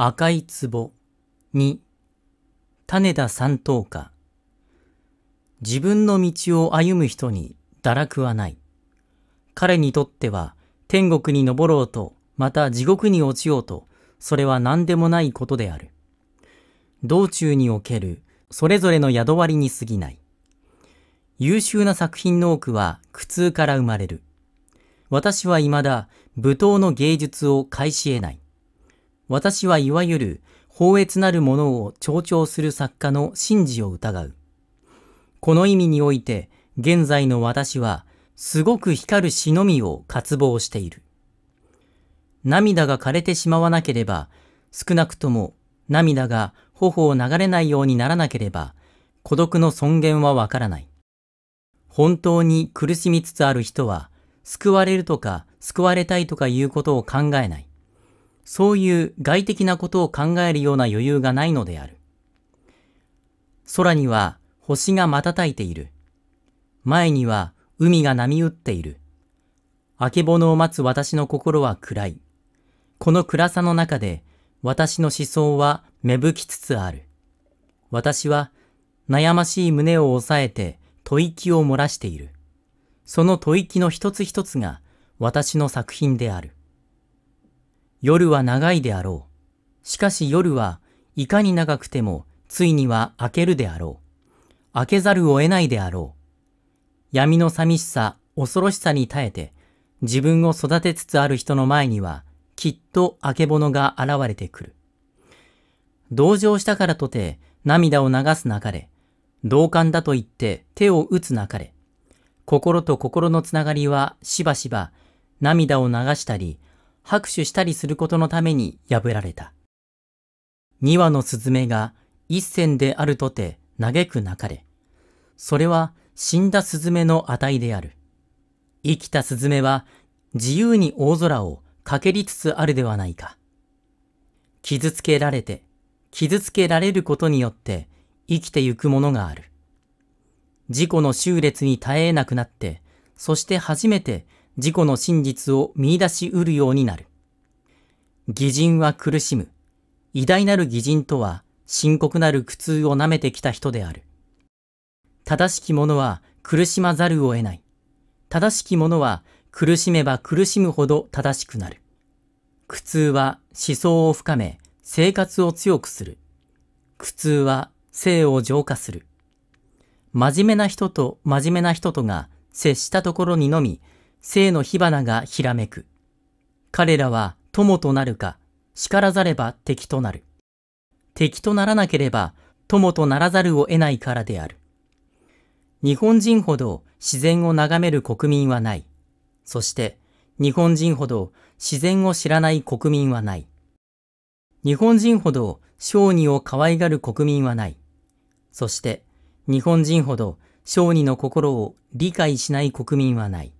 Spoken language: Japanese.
赤い壺2種田三等家自分の道を歩む人に堕落はない。彼にとっては天国に登ろうと、また地獄に落ちようと、それは何でもないことである。道中におけるそれぞれの宿割に過ぎない。優秀な作品の多くは苦痛から生まれる。私は未だ舞踏の芸術を返し得ない。私はいわゆる、法越なるものを象徴する作家の真事を疑う。この意味において、現在の私は、すごく光る死のみを渇望している。涙が枯れてしまわなければ、少なくとも涙が頬を流れないようにならなければ、孤独の尊厳はわからない。本当に苦しみつつある人は、救われるとか救われたいとかいうことを考えない。そういう外的なことを考えるような余裕がないのである。空には星が瞬いている。前には海が波打っている。あけぼのを待つ私の心は暗い。この暗さの中で私の思想は芽吹きつつある。私は悩ましい胸を抑えて吐息を漏らしている。その吐息の一つ一つが私の作品である。夜は長いであろう。しかし夜はいかに長くてもついには明けるであろう。明けざるを得ないであろう。闇の寂しさ、恐ろしさに耐えて自分を育てつつある人の前にはきっとあけぼのが現れてくる。同情したからとて涙を流すなかれ、同感だと言って手を打つなかれ、心と心のつながりはしばしば涙を流したり、拍手したりすることのために破られた。二羽のスズメが一線であるとて嘆くなかれ。それは死んだスズメの値である。生きたスズメは自由に大空を駆けりつつあるではないか。傷つけられて、傷つけられることによって生きてゆくものがある。自己の終列に耐えなくなって、そして初めて自己の真実を見出し得るようになる。偽人は苦しむ。偉大なる偽人とは深刻なる苦痛を舐めてきた人である。正しき者は苦しまざるを得ない。正しき者は苦しめば苦しむほど正しくなる。苦痛は思想を深め、生活を強くする。苦痛は性を浄化する。真面目な人と真面目な人とが接したところにのみ生の火花がひらめく。彼らは友となるか、叱らざれば敵となる。敵とならなければ友とならざるを得ないからである。日本人ほど自然を眺める国民はない。そして日本人ほど自然を知らない国民はない。日本人ほど小児を可愛がる国民はない。そして日本人ほど小児の心を理解しない国民はない。